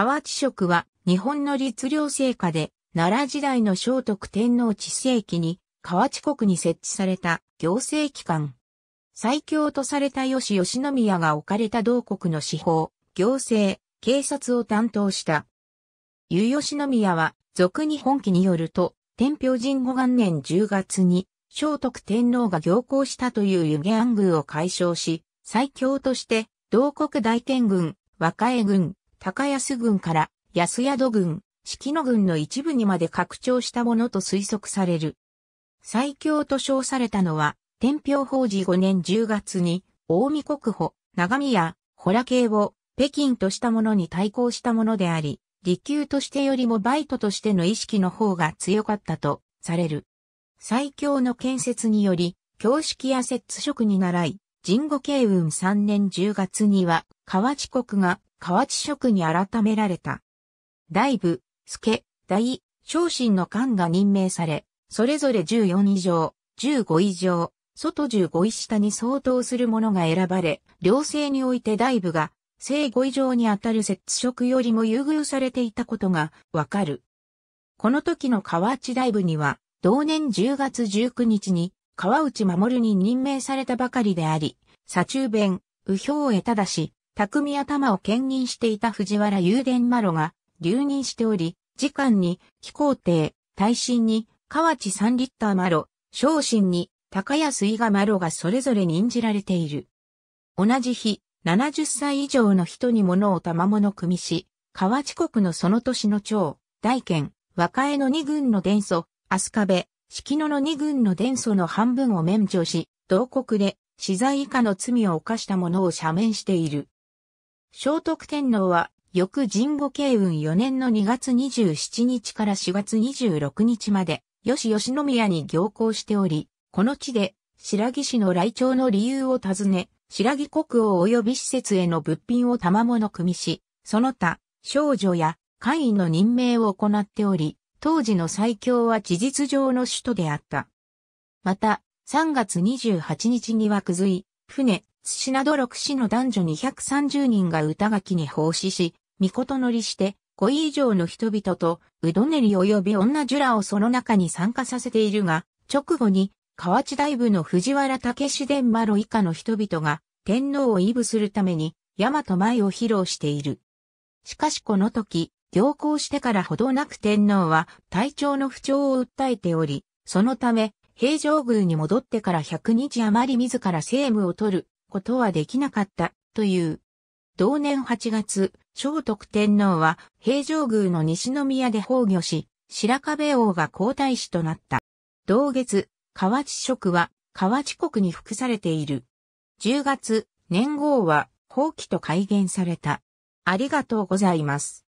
河内食は日本の律令制下で奈良時代の聖徳天皇治世紀に河内国に設置された行政機関。最強とされた吉吉宮が置かれた同国の司法、行政、警察を担当した。湯吉宮は俗日本記によると、天平神保元年10月に聖徳天皇が行幸したという湯気暗宮を解消し、最強として、同国大天軍、和歌江軍、高安軍から安宿軍、四季野軍の一部にまで拡張したものと推測される。最強と称されたのは、天平法事5年10月に、大見国保、長宮、ホラ系を北京としたものに対抗したものであり、利休としてよりもバイトとしての意識の方が強かったとされる。最強の建設により、教式や摂職に習い、神護慶雲3年10月には、河内国が河内職に改められた。大部、助、大、昇進の官が任命され、それぞれ14以上、15以上、外15位下に相当する者が選ばれ、両性において大部が、正後以上にあたる摂職よりも優遇されていたことがわかる。この時の河内大部には、同年10月19日に、河内守に任命されたばかりであり、左中弁、右表へただし、匠頭を兼任していた藤原雄伝麻呂が留任しており、次官に貴皇帝、大臣に河内三リッター麻呂、昇臣に高安伊賀麻呂がそれぞれ任じられている。同じ日、70歳以上の人に物を賜物組みし、河内国のその年の長、大県、和江の二軍の伝祖、飛鳥部、季野の二軍の伝祖の半分を免除し、同国で、資材以下の罪を犯した者を赦免している。聖徳天皇は、翌神護慶雲4年の2月27日から4月26日まで、吉吉宮に行幸しており、この地で、白木氏の来庁の理由を尋ね、白木国王及び施設への物品を賜物組し、その他、少女や会員の任命を行っており、当時の最強は事実上の首都であった。また、3月28日にはくずい、船、津ど六市の男女230人が歌書きに奉仕し、御事乗りして、5位以上の人々と、うどねり及び女ジュラをその中に参加させているが、直後に、河内大部の藤原武史伝馬路以下の人々が、天皇を威武するために、大和舞を披露している。しかしこの時、行行してからほどなく天皇は体調の不調を訴えており、そのため、平城宮に戻ってから100日余り自ら政務を取ることはできなかったという。同年8月、聖徳天皇は平城宮の西宮で崩御し、白壁王が皇太子となった。同月、河内職は河内国に服されている。10月、年号は法棄と改元された。ありがとうございます。